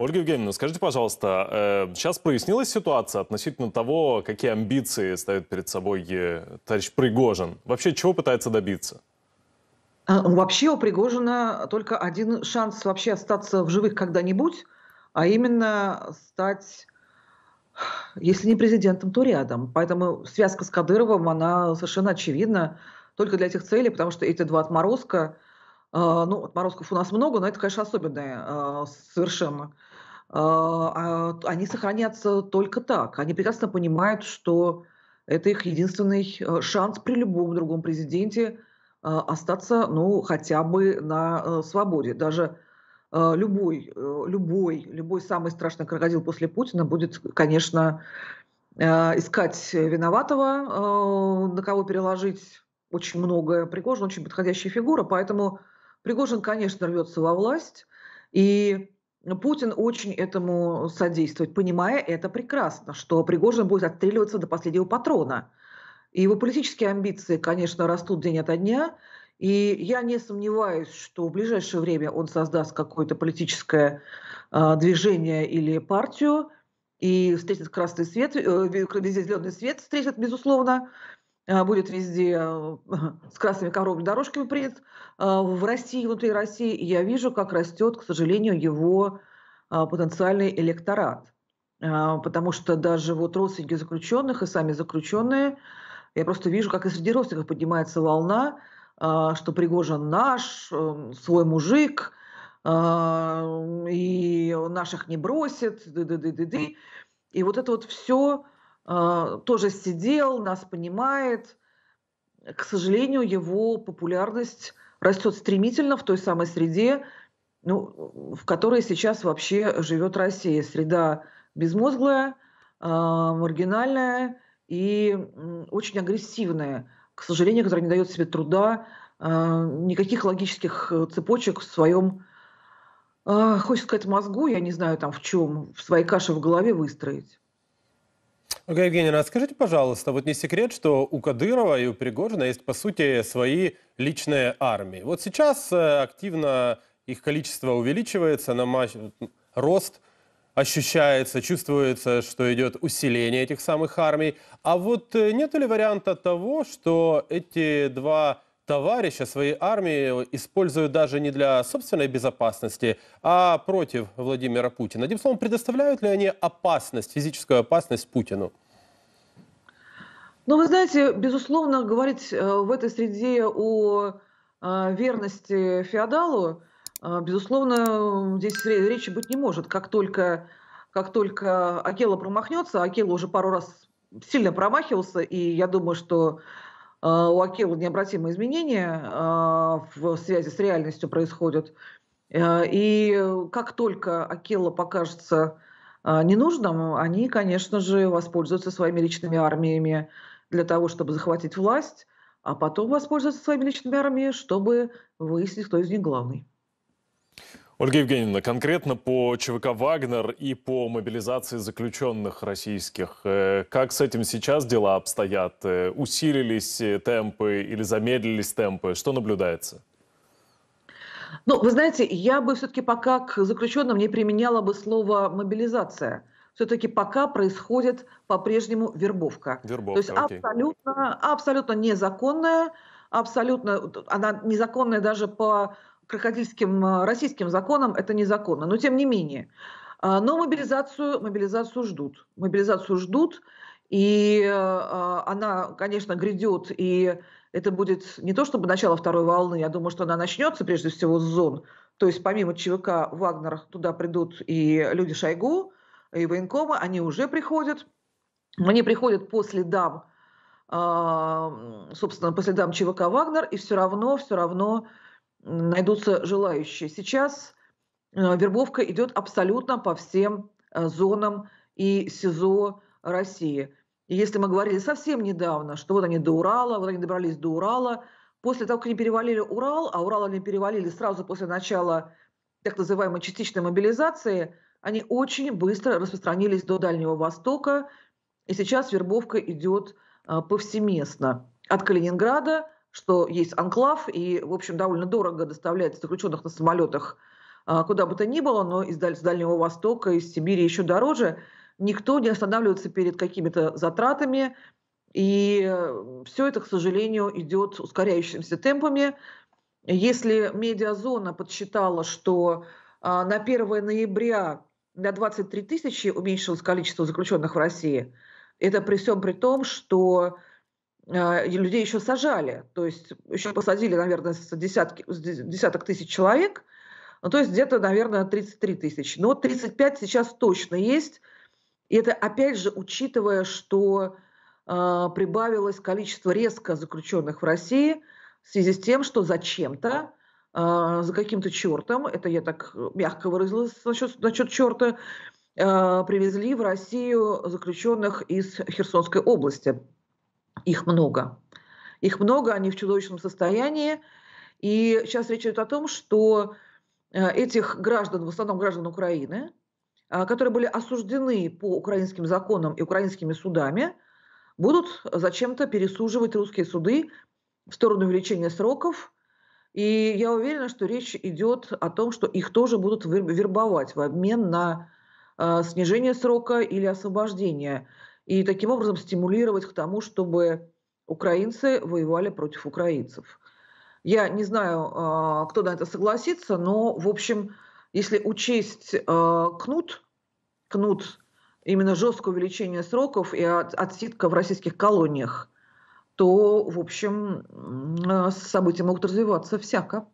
Ольга Евгеньевна, скажите, пожалуйста, сейчас э, прояснилась ситуация относительно того, какие амбиции ставит перед собой э, товарищ Пригожин? Вообще, чего пытается добиться? А, вообще у Пригожина только один шанс вообще остаться в живых когда-нибудь, а именно стать, если не президентом, то рядом. Поэтому связка с Кадыровым, она совершенно очевидна только для этих целей, потому что эти два отморозка – а, ну, отморозков у нас много, но это, конечно, особенное а, совершенно. А, они сохранятся только так. Они прекрасно понимают, что это их единственный шанс при любом другом президенте остаться, ну, хотя бы на э, свободе. Даже любой, э, любой, любой самый страшный крокодил после Путина будет, конечно, искать виноватого, на кого переложить очень многое. Пригожин очень подходящая фигура, поэтому Пригожин, конечно, рвется во власть, и Путин очень этому содействует, понимая это прекрасно, что Пригожин будет отстреливаться до последнего патрона. И его политические амбиции, конечно, растут день ото дня, и я не сомневаюсь, что в ближайшее время он создаст какое-то политическое э, движение или партию и встретит красный свет, э, зеленый свет встретит, безусловно. Э, будет везде э, с красными коровыми дорожками принят. Э, в России, внутри России я вижу, как растет, к сожалению, его потенциальный электорат. Потому что даже вот родственники заключенных и сами заключенные, я просто вижу, как и среди родственников поднимается волна, что Пригожин наш, свой мужик, и наших не бросит, ды-ды-ды-ды-ды. И вот это вот все а, тоже сидел, нас понимает. К сожалению, его популярность растет стремительно в той самой среде, ну, в которой сейчас вообще живет Россия. Среда безмозглая, а, маргинальная и очень агрессивная, к сожалению, которая не дает себе труда а, никаких логических э, цепочек в своем, хочется сказать, мозгу, я не знаю там в чем, в своей каше в голове выстроить. Okay, Евгений, расскажите, пожалуйста, вот не секрет, что у Кадырова и у Пригожина есть, по сути, свои личные армии. Вот сейчас э, активно их количество увеличивается, на матч... рост ощущается, чувствуется, что идет усиление этих самых армий. А вот э, нет ли варианта того, что эти два товарища своей армии используют даже не для собственной безопасности, а против Владимира Путина. Одним словом, предоставляют ли они опасность, физическую опасность Путину? Ну, вы знаете, безусловно, говорить э, в этой среде о э, верности феодалу, э, безусловно, здесь речи быть не может. Как только, как только Акела промахнется, Акела уже пару раз сильно промахивался, и я думаю, что а, у Акела необратимые изменения а, в связи с реальностью происходят. А, и как только Акела покажется ненужным, они, конечно же, воспользуются своими личными армиями для того, чтобы захватить власть, а потом воспользуются своими личными армиями, чтобы выяснить, кто из них главный. Ольга Евгеньевна, конкретно по ЧВК «Вагнер» и по мобилизации заключенных российских, э, как с этим сейчас дела обстоят? Э, усилились темпы или замедлились темпы? Что наблюдается? Ну, вы знаете, я бы все-таки пока к заключенным не применяла бы слово «мобилизация». Все-таки пока происходит по-прежнему вербовка. вербовка. То есть окей. абсолютно, абсолютно незаконная, абсолютно, она незаконная даже по крокодильским э, российским законам это незаконно, но тем не менее. А, но мобилизацию, мобилизацию ждут. Мобилизацию ждут, и э, э, она, конечно, грядет, и это будет не то чтобы начало второй волны, я думаю, что она начнется прежде всего с зон. То есть помимо ЧВК Вагнер туда придут и люди Шойгу, и военкомы, они уже приходят. Они приходят по следам, собственно, по следам ЧВК Вагнер, и все равно, все равно найдутся желающие. Сейчас э, вербовка идет абсолютно по всем э, зонам и СИЗО России. И если мы говорили совсем недавно, что вот они до Урала, вот они добрались до Урала, после того, как они перевалили Урал, а Урал они перевалили сразу после начала так называемой частичной мобилизации, они очень быстро распространились до Дальнего Востока, и сейчас вербовка идет э, повсеместно. От Калининграда что есть анклав, и, в общем, довольно дорого доставляет заключенных на самолетах а, куда бы то ни было, но из Даль- с Дальнего Востока, из Сибири еще дороже. Никто не останавливается перед какими-то затратами, и э, все это, к сожалению, идет ускоряющимися темпами. Если медиазона подсчитала, что а, на 1 ноября на 23 тысячи уменьшилось количество заключенных в России, это при всем при том, что а, людей еще сажали, то есть еще посадили, наверное, с, десятки, с десяток тысяч человек, ну, то есть где-то, наверное, 33 тысячи. Но 35 сейчас точно есть, и это, опять же, учитывая, что э, прибавилось количество резко заключенных в России в связи с тем, что зачем-то, э, за каким-то чертом, это я так мягко выразилась насчет, насчет черта, э, привезли в Россию заключенных из Херсонской области – их много. Их много, они в чудовищном состоянии. И сейчас речь идет о том, что э, этих граждан, в основном граждан Украины, а, которые были осуждены по украинским законам и украинскими судами, будут зачем-то пересуживать русские суды в сторону увеличения сроков. И я уверена, что речь идет о том, что их тоже будут вербовать в обмен на э, снижение срока или освобождение и таким образом стимулировать к тому, чтобы украинцы воевали против украинцев. Я не знаю, а, кто на это согласится, но, в общем, если учесть а, кнут, кнут именно жесткое увеличение сроков и отсидка в российских колониях, то, в общем, а, события могут развиваться всяко.